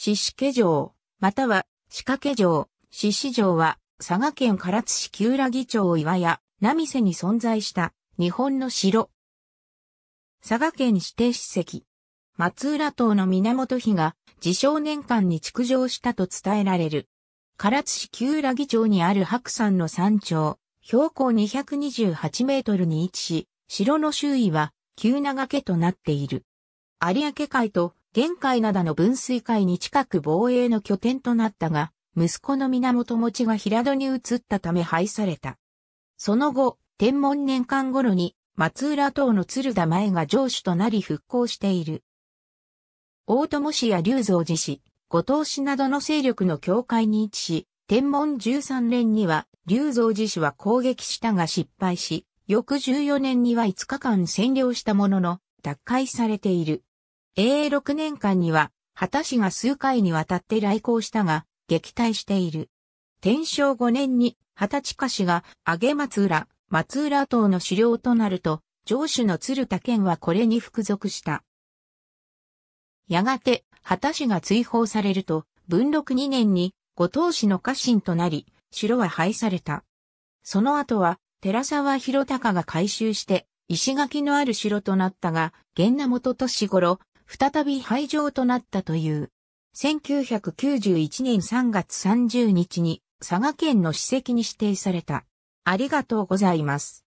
獅子家城、または鹿家城、獅子城は佐賀県唐津市旧浦木町岩屋、並瀬に存在した日本の城。佐賀県指定史跡。松浦島の源比が自称年間に築城したと伝えられる。唐津市旧浦木町にある白山の山頂、標高228メートルに位置し、城の周囲は急長家となっている。有明海と玄海灘の分水海に近く防衛の拠点となったが、息子の源持ちが平戸に移ったため廃された。その後、天文年間頃に、松浦島の鶴田前が城主となり復興している。大友氏や龍造寺氏、後藤氏などの勢力の境界に位置し、天文13年には、龍造寺氏は攻撃したが失敗し、翌14年には5日間占領したものの、奪回されている。永6年間には、秦氏が数回にわたって来航したが、撃退している。天正5年に、畑近氏が、上松浦、松浦島の狩猟となると、上主の鶴田県はこれに服属した。やがて、畑氏が追放されると、文禄2年に、後藤氏の家臣となり、城は廃された。その後は、寺沢広隆が改修して、石垣のある城となったが、源名元年頃、再び廃場となったという。1991年3月30日に佐賀県の史跡に指定された。ありがとうございます。